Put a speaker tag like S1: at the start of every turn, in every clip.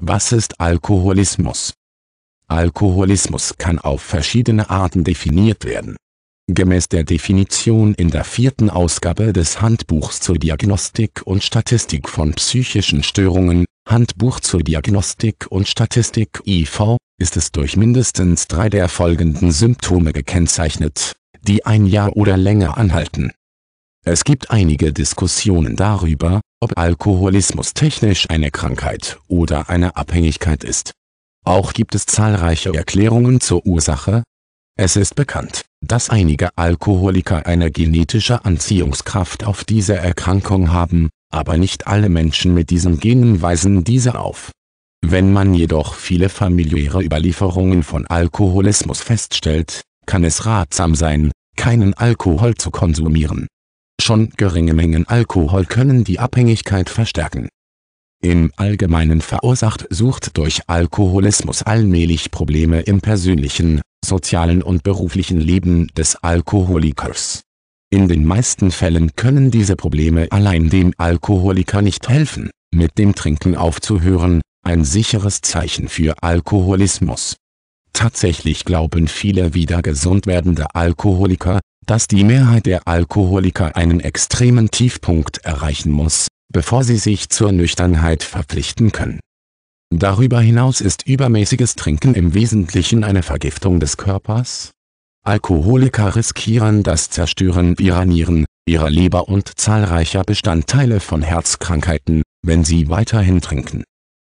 S1: Was ist Alkoholismus? Alkoholismus kann auf verschiedene Arten definiert werden. Gemäß der Definition in der vierten Ausgabe des Handbuchs zur Diagnostik und Statistik von psychischen Störungen, Handbuch zur Diagnostik und Statistik IV, ist es durch mindestens drei der folgenden Symptome gekennzeichnet, die ein Jahr oder länger anhalten. Es gibt einige Diskussionen darüber, ob Alkoholismus technisch eine Krankheit oder eine Abhängigkeit ist. Auch gibt es zahlreiche Erklärungen zur Ursache. Es ist bekannt, dass einige Alkoholiker eine genetische Anziehungskraft auf diese Erkrankung haben, aber nicht alle Menschen mit diesen Genen weisen diese auf. Wenn man jedoch viele familiäre Überlieferungen von Alkoholismus feststellt, kann es ratsam sein, keinen Alkohol zu konsumieren Schon geringe Mengen Alkohol können die Abhängigkeit verstärken. Im Allgemeinen verursacht Sucht durch Alkoholismus allmählich Probleme im persönlichen, sozialen und beruflichen Leben des Alkoholikers. In den meisten Fällen können diese Probleme allein dem Alkoholiker nicht helfen, mit dem Trinken aufzuhören, ein sicheres Zeichen für Alkoholismus Tatsächlich glauben viele wieder gesund werdende Alkoholiker, dass die Mehrheit der Alkoholiker einen extremen Tiefpunkt erreichen muss, bevor sie sich zur Nüchternheit verpflichten können. Darüber hinaus ist übermäßiges Trinken im Wesentlichen eine Vergiftung des Körpers. Alkoholiker riskieren das Zerstören ihrer Nieren, ihrer Leber und zahlreicher Bestandteile von Herzkrankheiten, wenn sie weiterhin trinken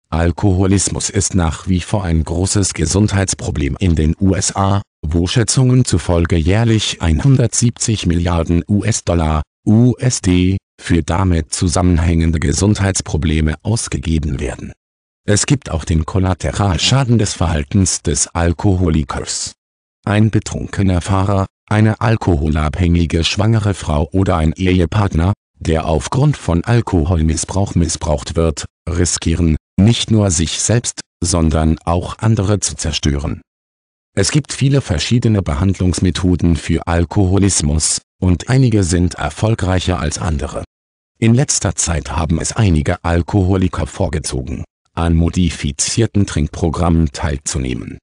S1: Alkoholismus ist nach wie vor ein großes Gesundheitsproblem in den USA, wo Schätzungen zufolge jährlich 170 Milliarden US-Dollar (USD) für damit zusammenhängende Gesundheitsprobleme ausgegeben werden. Es gibt auch den Kollateralschaden des Verhaltens des Alkoholikers. Ein betrunkener Fahrer, eine alkoholabhängige schwangere Frau oder ein Ehepartner, der aufgrund von Alkoholmissbrauch missbraucht wird, riskieren, nicht nur sich selbst, sondern auch andere zu zerstören. Es gibt viele verschiedene Behandlungsmethoden für Alkoholismus, und einige sind erfolgreicher als andere. In letzter Zeit haben es einige Alkoholiker vorgezogen, an modifizierten Trinkprogrammen teilzunehmen.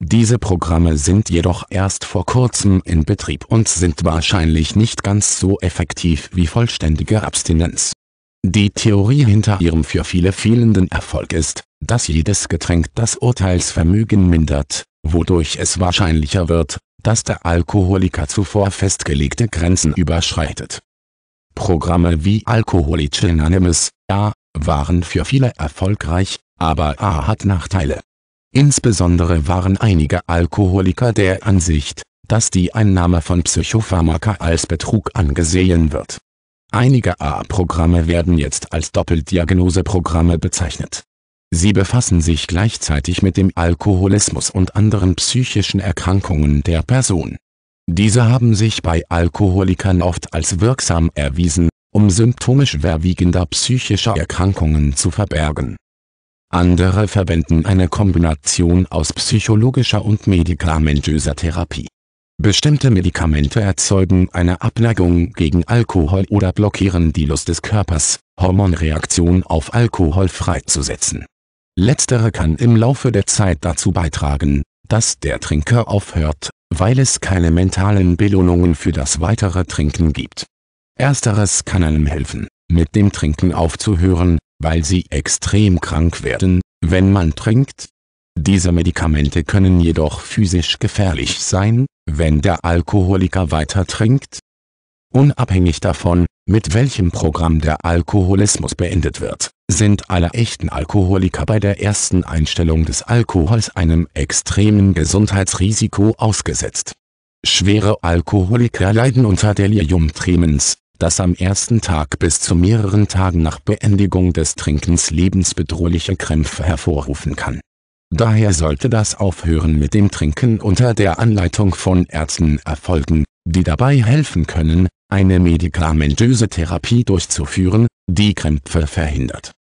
S1: Diese Programme sind jedoch erst vor kurzem in Betrieb und sind wahrscheinlich nicht ganz so effektiv wie vollständige Abstinenz. Die Theorie hinter ihrem für viele fehlenden Erfolg ist, dass jedes Getränk das Urteilsvermögen mindert, wodurch es wahrscheinlicher wird, dass der Alkoholiker zuvor festgelegte Grenzen überschreitet. Programme wie Alkoholic Anonymous, A, waren für viele erfolgreich, aber A hat Nachteile. Insbesondere waren einige Alkoholiker der Ansicht, dass die Einnahme von Psychopharmaka als Betrug angesehen wird Einige A-Programme werden jetzt als Doppeldiagnoseprogramme bezeichnet. Sie befassen sich gleichzeitig mit dem Alkoholismus und anderen psychischen Erkrankungen der Person. Diese haben sich bei Alkoholikern oft als wirksam erwiesen, um Symptome schwerwiegender psychischer Erkrankungen zu verbergen. Andere verwenden eine Kombination aus psychologischer und medikamentöser Therapie Bestimmte Medikamente erzeugen eine Abneigung gegen Alkohol oder blockieren die Lust des Körpers, Hormonreaktionen auf Alkohol freizusetzen. Letztere kann im Laufe der Zeit dazu beitragen, dass der Trinker aufhört, weil es keine mentalen Belohnungen für das weitere Trinken gibt. Ersteres kann einem helfen, mit dem Trinken aufzuhören, weil sie extrem krank werden, wenn man trinkt, diese Medikamente können jedoch physisch gefährlich sein, wenn der Alkoholiker weiter trinkt. Unabhängig davon, mit welchem Programm der Alkoholismus beendet wird, sind alle echten Alkoholiker bei der ersten Einstellung des Alkohols einem extremen Gesundheitsrisiko ausgesetzt. Schwere Alkoholiker leiden unter Delirium tremens, das am ersten Tag bis zu mehreren Tagen nach Beendigung des Trinkens lebensbedrohliche Krämpfe hervorrufen kann Daher sollte das Aufhören mit dem Trinken unter der Anleitung von Ärzten erfolgen, die dabei helfen können, eine medikamentöse Therapie durchzuführen, die Krämpfe verhindert